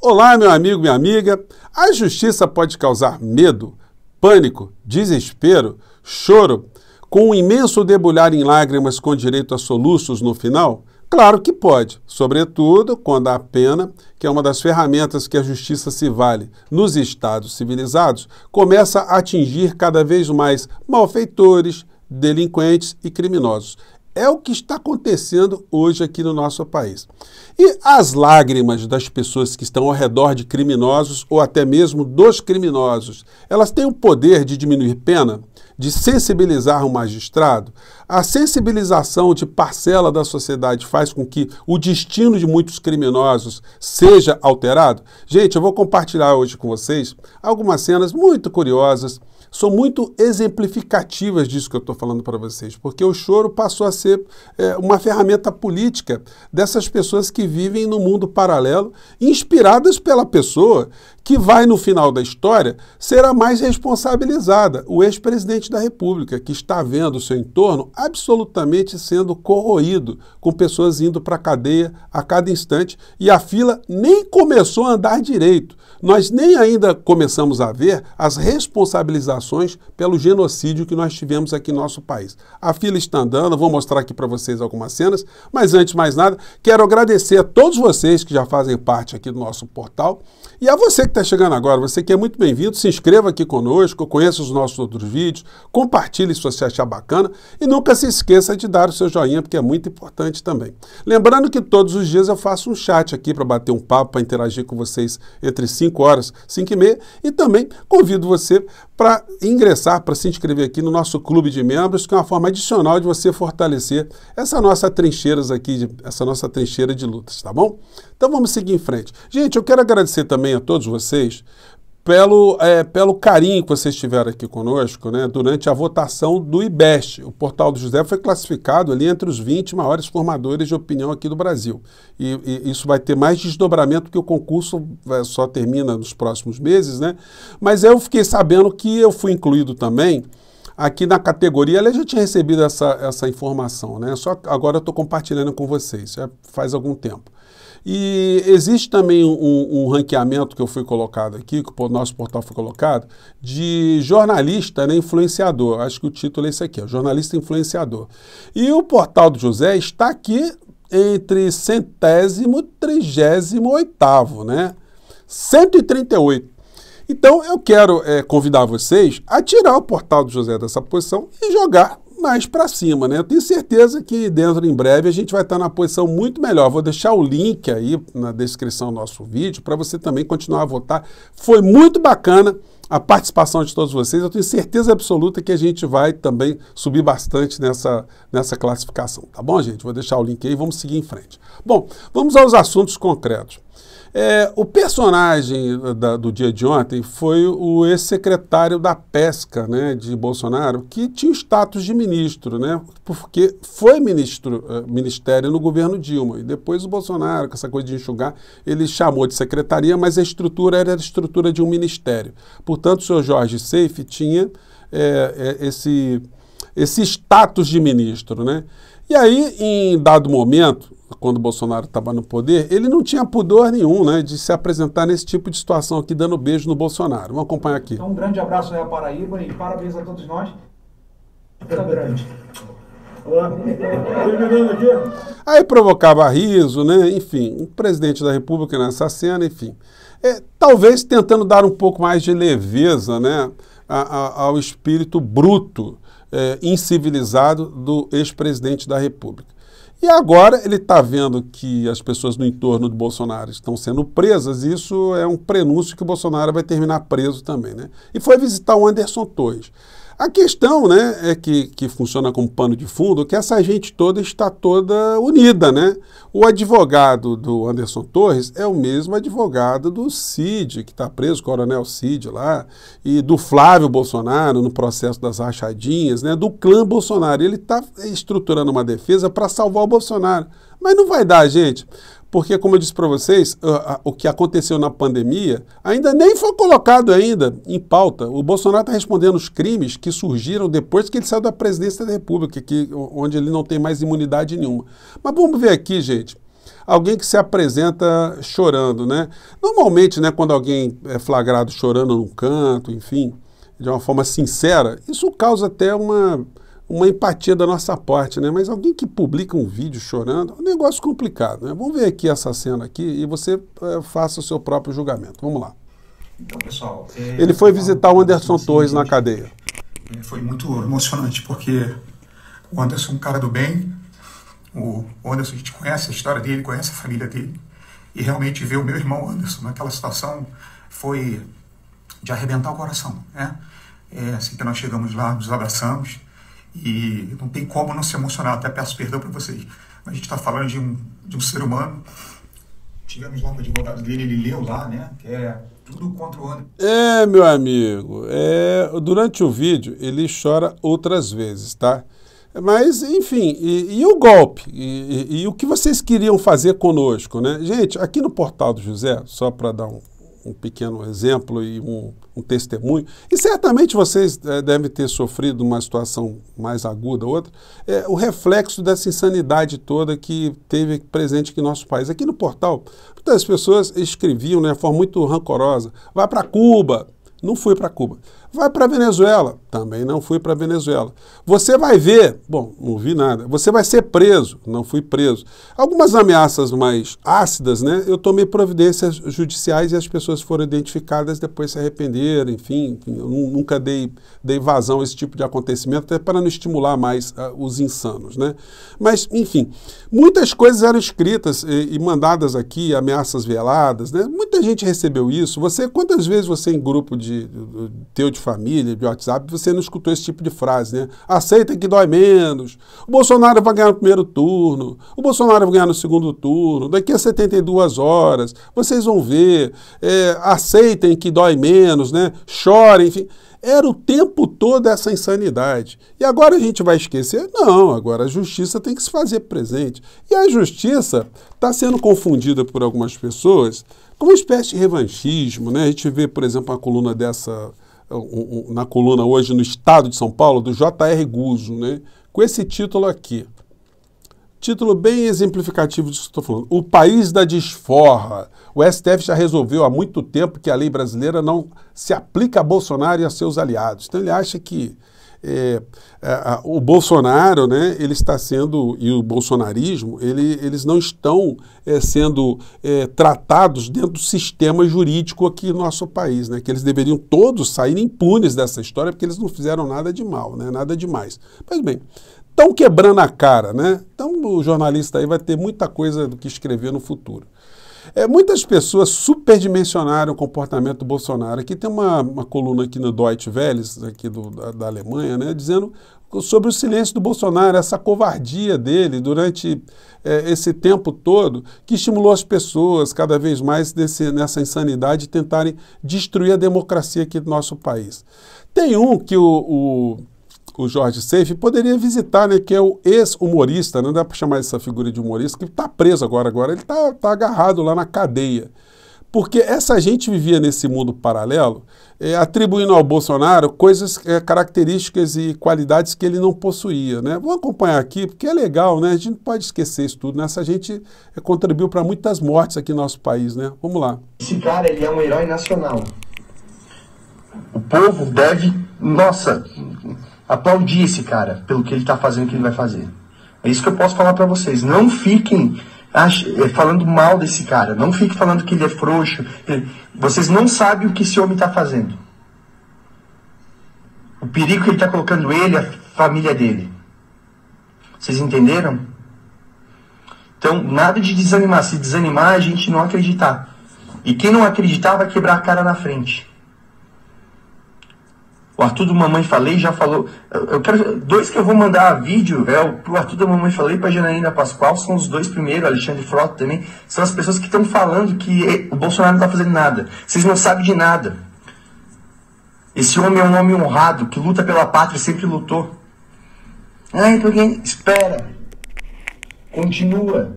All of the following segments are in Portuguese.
Olá, meu amigo, minha amiga. A justiça pode causar medo, pânico, desespero, choro, com um imenso debulhar em lágrimas com direito a soluços no final? Claro que pode, sobretudo quando a pena, que é uma das ferramentas que a justiça se vale nos estados civilizados, começa a atingir cada vez mais malfeitores, delinquentes e criminosos. É o que está acontecendo hoje aqui no nosso país. E as lágrimas das pessoas que estão ao redor de criminosos ou até mesmo dos criminosos, elas têm o poder de diminuir pena, de sensibilizar o magistrado? A sensibilização de parcela da sociedade faz com que o destino de muitos criminosos seja alterado? Gente, eu vou compartilhar hoje com vocês algumas cenas muito curiosas são muito exemplificativas disso que eu estou falando para vocês, porque o choro passou a ser é, uma ferramenta política dessas pessoas que vivem no mundo paralelo, inspiradas pela pessoa que vai, no final da história, ser a mais responsabilizada, o ex-presidente da República, que está vendo o seu entorno absolutamente sendo corroído, com pessoas indo para a cadeia a cada instante, e a fila nem começou a andar direito. Nós nem ainda começamos a ver as responsabilizações pelo genocídio que nós tivemos aqui no nosso país. A fila está andando, vou mostrar aqui para vocês algumas cenas, mas antes de mais nada, quero agradecer a todos vocês que já fazem parte aqui do nosso portal e a você que tá está chegando agora, você que é muito bem-vindo, se inscreva aqui conosco, conheça os nossos outros vídeos, compartilhe se você achar bacana e nunca se esqueça de dar o seu joinha, porque é muito importante também. Lembrando que todos os dias eu faço um chat aqui para bater um papo, para interagir com vocês entre 5 horas, 5 e meia, e também convido você para ingressar, para se inscrever aqui no nosso clube de membros, que é uma forma adicional de você fortalecer essa nossa trincheiras aqui, essa nossa trincheira de lutas, tá bom? Então vamos seguir em frente. Gente, eu quero agradecer também a todos vocês vocês pelo, é, pelo carinho que vocês tiveram aqui conosco né, durante a votação do IBEST. O Portal do José foi classificado ali entre os 20 maiores formadores de opinião aqui do Brasil. E, e isso vai ter mais desdobramento, porque o concurso é, só termina nos próximos meses, né? Mas eu fiquei sabendo que eu fui incluído também aqui na categoria. Aliás, já tinha recebido essa, essa informação, né? Só agora eu estou compartilhando com vocês, já faz algum tempo. E existe também um, um, ranqueamento que eu fui colocado aqui, que o nosso portal foi colocado, de jornalista né, influenciador. Acho que o título é esse aqui, ó, jornalista influenciador. E o portal do José está aqui entre centésimo, trigésimo, oitavo, né? 138. Então eu quero é, convidar vocês a tirar o portal do José dessa posição e jogar mais para cima, né? Eu tenho certeza que dentro em breve a gente vai estar na posição muito melhor. Vou deixar o link aí na descrição do nosso vídeo para você também continuar a votar. Foi muito bacana a participação de todos vocês. Eu tenho certeza absoluta que a gente vai também subir bastante nessa, nessa classificação. Tá bom, gente? Vou deixar o link aí, vamos seguir em frente. Bom, vamos aos assuntos concretos. É, o personagem eh, da, do dia de ontem foi o ex-secretário da Pesca né, de Bolsonaro, que tinha o status de ministro, né, porque foi ministro, eh, ministério no governo Dilma. E depois o Bolsonaro, com essa coisa de enxugar, ele chamou de secretaria, mas a estrutura era a estrutura de um ministério. Portanto, o senhor Jorge Seife tinha é, é, esse, esse status de ministro. Né? E aí, em dado momento, quando Bolsonaro estava no poder, ele não tinha pudor nenhum né, de se apresentar nesse tipo de situação aqui, dando beijo no Bolsonaro. Vamos acompanhar aqui. Então, um grande abraço aí à Paraíba e parabéns a todos nós. Tá grande. Aí provocava riso, né? Enfim, o presidente da República nessa cena, enfim. É, talvez tentando dar um pouco mais de leveza né, a, a, ao espírito bruto, é, incivilizado do ex-presidente da República. E agora ele está vendo que as pessoas no entorno do Bolsonaro estão sendo presas, e isso é um prenúncio que o Bolsonaro vai terminar preso também. Né? E foi visitar o Anderson Torres. A questão né, é que, que funciona como pano de fundo que essa gente toda está toda unida. Né? O advogado do Anderson Torres é o mesmo advogado do Cid, que está preso, coronel Cid lá, e do Flávio Bolsonaro no processo das rachadinhas, né, do clã Bolsonaro. Ele está estruturando uma defesa para salvar o Bolsonaro. Mas não vai dar, gente. Porque, como eu disse para vocês, o que aconteceu na pandemia ainda nem foi colocado ainda em pauta. O Bolsonaro está respondendo os crimes que surgiram depois que ele saiu da presidência da República, que, onde ele não tem mais imunidade nenhuma. Mas vamos ver aqui, gente alguém que se apresenta chorando, né? Normalmente, né, quando alguém é flagrado chorando num canto, enfim, de uma forma sincera, isso causa até uma uma empatia da nossa parte, né? Mas alguém que publica um vídeo chorando é um negócio complicado, né? Vamos ver aqui essa cena aqui e você é, faça o seu próprio julgamento. Vamos lá. Então, pessoal... É, Ele foi visitar o Anderson Torres na cadeia. Foi muito emocionante, porque o Anderson é um cara do bem. O Anderson, a gente conhece a história dele, conhece a família dele. E realmente ver o meu irmão Anderson naquela situação foi de arrebentar o coração, né? É assim que nós chegamos lá, nos abraçamos e não tem como não se emocionar, até peço perdão para vocês. A gente está falando de um, de um ser humano. Tivemos lá com o advogado dele, ele leu lá, né? Que é tudo contra o André. É, meu amigo. É, durante o vídeo, ele chora outras vezes, tá? Mas, enfim, e, e o golpe? E, e, e o que vocês queriam fazer conosco, né? Gente, aqui no Portal do José, só para dar um, um pequeno exemplo e um, um testemunho. E certamente vocês é, devem ter sofrido uma situação mais aguda ou outra, é, o reflexo dessa insanidade toda que teve presente aqui no nosso país. Aqui no portal, muitas pessoas escreviam né, de forma muito rancorosa: vai para Cuba. Não fui para Cuba. Vai para a Venezuela. Também não fui para a Venezuela. Você vai ver. Bom, não vi nada. Você vai ser preso. Não fui preso. Algumas ameaças mais ácidas, né? Eu tomei providências judiciais e as pessoas foram identificadas, depois se arrependeram. Enfim, eu nunca dei, dei vazão a esse tipo de acontecimento, até para não estimular mais uh, os insanos, né? Mas, enfim, muitas coisas eram escritas e, e mandadas aqui, ameaças veladas, né? Muita gente recebeu isso. Você, quantas vezes você em grupo de, de teu de de família, de WhatsApp, você não escutou esse tipo de frase, né? Aceita que dói menos. O Bolsonaro vai ganhar no primeiro turno. O Bolsonaro vai ganhar no segundo turno. Daqui a 72 horas. Vocês vão ver. É, aceitem que dói menos, né? Chorem, enfim. Era o tempo todo essa insanidade. E agora a gente vai esquecer? Não, agora a justiça tem que se fazer presente. E a justiça está sendo confundida por algumas pessoas com uma espécie de revanchismo. Né? A gente vê, por exemplo, uma coluna dessa na coluna hoje no Estado de São Paulo, do J.R. Guzzo, né? com esse título aqui. Título bem exemplificativo disso que estou falando. O país da desforra. O STF já resolveu há muito tempo que a lei brasileira não se aplica a Bolsonaro e a seus aliados. Então ele acha que é, a, a, o Bolsonaro, né, ele está sendo, e o bolsonarismo, ele, eles não estão é, sendo é, tratados dentro do sistema jurídico aqui no nosso país, né, que eles deveriam todos sair impunes dessa história, porque eles não fizeram nada de mal, né, nada demais. Mas bem, estão quebrando a cara, né? Então o jornalista aí vai ter muita coisa do que escrever no futuro. É, muitas pessoas superdimensionaram o comportamento do Bolsonaro. Aqui tem uma, uma coluna aqui no Deutsche Welle, aqui do, da, da Alemanha, né, dizendo sobre o silêncio do Bolsonaro, essa covardia dele durante é, esse tempo todo, que estimulou as pessoas cada vez mais desse, nessa insanidade de tentarem destruir a democracia aqui do nosso país. Tem um que o, o o Jorge Seife, poderia visitar, né, que é o ex-humorista, né, não dá para chamar essa figura de humorista, que está preso agora, agora ele está tá agarrado lá na cadeia. Porque essa gente vivia nesse mundo paralelo, é, atribuindo ao Bolsonaro coisas, é, características e qualidades que ele não possuía. Né? Vou acompanhar aqui, porque é legal, né? a gente não pode esquecer isso tudo. Né? Essa gente é, contribuiu para muitas mortes aqui no nosso país. Né? Vamos lá. Esse cara ele é um herói nacional. O povo deve. Nossa, aplaudir esse cara pelo que ele está fazendo, que ele vai fazer. É isso que eu posso falar para vocês. Não fiquem eh, falando mal desse cara. Não fiquem falando que ele é frouxo. Vocês não sabem o que esse homem está fazendo. O perigo que ele está colocando ele, a família dele. Vocês entenderam? Então, nada de desanimar. Se desanimar, a gente não acreditar. E quem não acreditar vai quebrar a cara na frente. Arthur do Mamãe Falei já falou. Eu quero dois que eu vou mandar vídeo, velho, pro Arthur do Mamãe Falei para Janaína Pascoal, são os dois primeiros, Alexandre Frota também, são as pessoas que estão falando que o Bolsonaro não tá fazendo nada. Vocês não sabem de nada. Esse homem é um homem honrado, que luta pela pátria, sempre lutou. Ai, porque espera. Continua.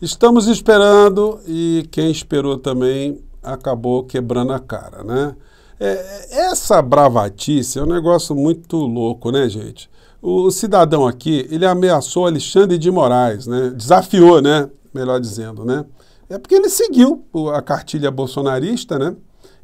Estamos esperando e quem esperou também acabou quebrando a cara, né? É, essa bravatice é um negócio muito louco, né, gente? O, o cidadão aqui, ele ameaçou Alexandre de Moraes, né? Desafiou, né? Melhor dizendo, né? É porque ele seguiu a cartilha bolsonarista, né?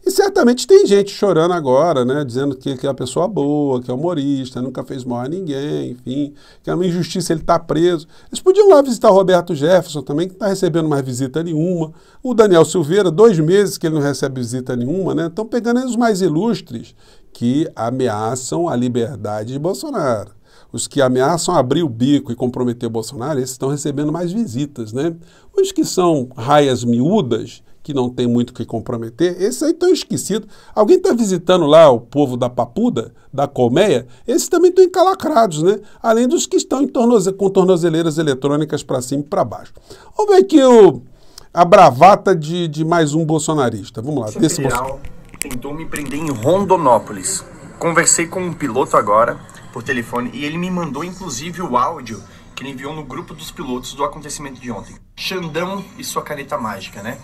E certamente tem gente chorando agora, né? Dizendo que, que é uma pessoa boa, que é humorista, nunca fez mal a ninguém, enfim, que é uma injustiça ele estar tá preso. Eles podiam lá visitar o Roberto Jefferson também, que não está recebendo mais visita nenhuma. O Daniel Silveira, dois meses que ele não recebe visita nenhuma, né? Estão pegando os mais ilustres que ameaçam a liberdade de Bolsonaro os que ameaçam abrir o bico e comprometer o Bolsonaro, esses estão recebendo mais visitas, né? Os que são raias miúdas, que não tem muito que comprometer, esses aí estão esquecidos. Alguém está visitando lá o povo da Papuda, da Colmeia? Esses também estão encalacrados, né? Além dos que estão tornoze com tornozeleiras eletrônicas para cima e para baixo. Vamos ver aqui o, a bravata de, de mais um bolsonarista. Vamos lá. Desse Bolsonaro. tentou me prender em Rondonópolis. Conversei com um piloto agora, por telefone, e ele me mandou inclusive o áudio que ele enviou no grupo dos pilotos do acontecimento de ontem. Xandão e sua caneta mágica, né?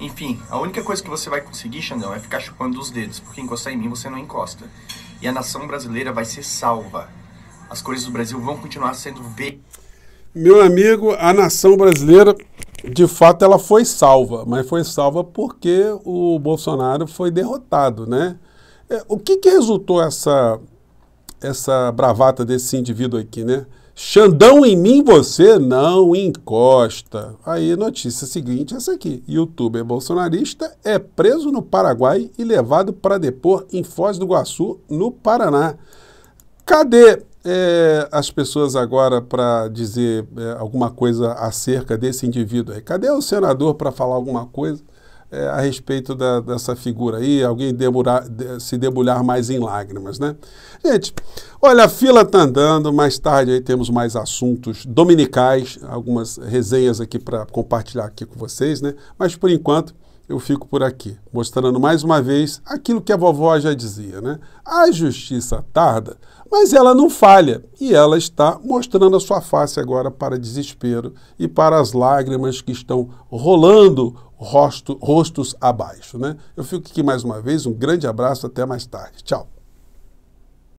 Enfim, a única coisa que você vai conseguir, Xandão, é ficar chupando os dedos, porque encostar em mim você não encosta. E a nação brasileira vai ser salva. As cores do Brasil vão continuar sendo verdes. Meu amigo, a nação brasileira, de fato, ela foi salva, mas foi salva porque o Bolsonaro foi derrotado, né? É, o que, que resultou essa, essa bravata desse indivíduo aqui, né? Xandão em mim você não encosta. Aí notícia seguinte, essa aqui. Youtuber bolsonarista é preso no Paraguai e levado para depor em Foz do Iguaçu, no Paraná. Cadê é, as pessoas agora para dizer é, alguma coisa acerca desse indivíduo aí? Cadê o senador para falar alguma coisa? é, a respeito da, dessa figura aí, alguém deburar, se debulhar mais em lágrimas, né? Gente, olha, a fila tá andando, mais tarde aí temos mais assuntos dominicais, algumas resenhas aqui para compartilhar aqui com vocês, né? Mas por enquanto eu fico por aqui, mostrando mais uma vez aquilo que a vovó já dizia, né? A justiça tarda, mas ela não falha e ela está mostrando a sua face agora para desespero e para as lágrimas que estão rolando rosto, rostos abaixo. Né? Eu fico aqui mais uma vez, um grande abraço, até mais tarde. Tchau.